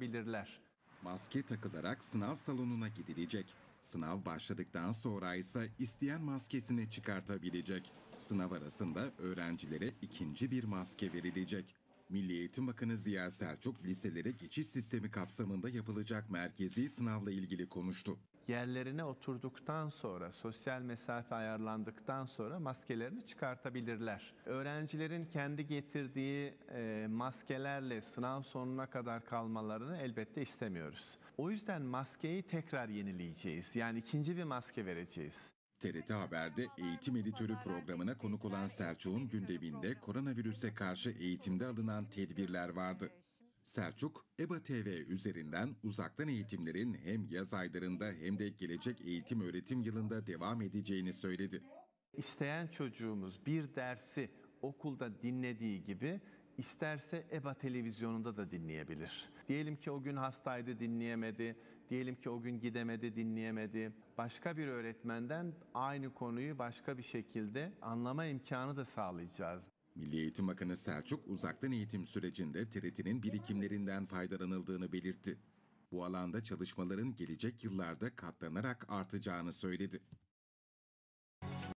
bilirler. Maske takılarak sınav salonuna gidilecek. Sınav başladıktan sonra ise isteyen maskesini çıkartabilecek. Sınav arasında öğrencilere ikinci bir maske verilecek. Milli Eğitim Bakanı Ziya Selçuk liselere geçiş sistemi kapsamında yapılacak merkezi sınavla ilgili konuştu. Yerlerine oturduktan sonra, sosyal mesafe ayarlandıktan sonra maskelerini çıkartabilirler. Öğrencilerin kendi getirdiği e, maskelerle sınav sonuna kadar kalmalarını elbette istemiyoruz. O yüzden maskeyi tekrar yenileyeceğiz. Yani ikinci bir maske vereceğiz. TRT Haber'de eğitim editörü programına konuk olan Selçuk'un gündeminde koronavirüse karşı eğitimde alınan tedbirler vardı. Selçuk, EBA TV üzerinden uzaktan eğitimlerin hem yaz aylarında hem de gelecek eğitim öğretim yılında devam edeceğini söyledi. İsteyen çocuğumuz bir dersi okulda dinlediği gibi isterse EBA televizyonunda da dinleyebilir. Diyelim ki o gün hastaydı dinleyemedi, diyelim ki o gün gidemedi dinleyemedi. Başka bir öğretmenden aynı konuyu başka bir şekilde anlama imkanı da sağlayacağız. Milli Eğitim Bakanı Selçuk uzaktan eğitim sürecinde TRT'nin birikimlerinden faydalanıldığını belirtti. Bu alanda çalışmaların gelecek yıllarda katlanarak artacağını söyledi.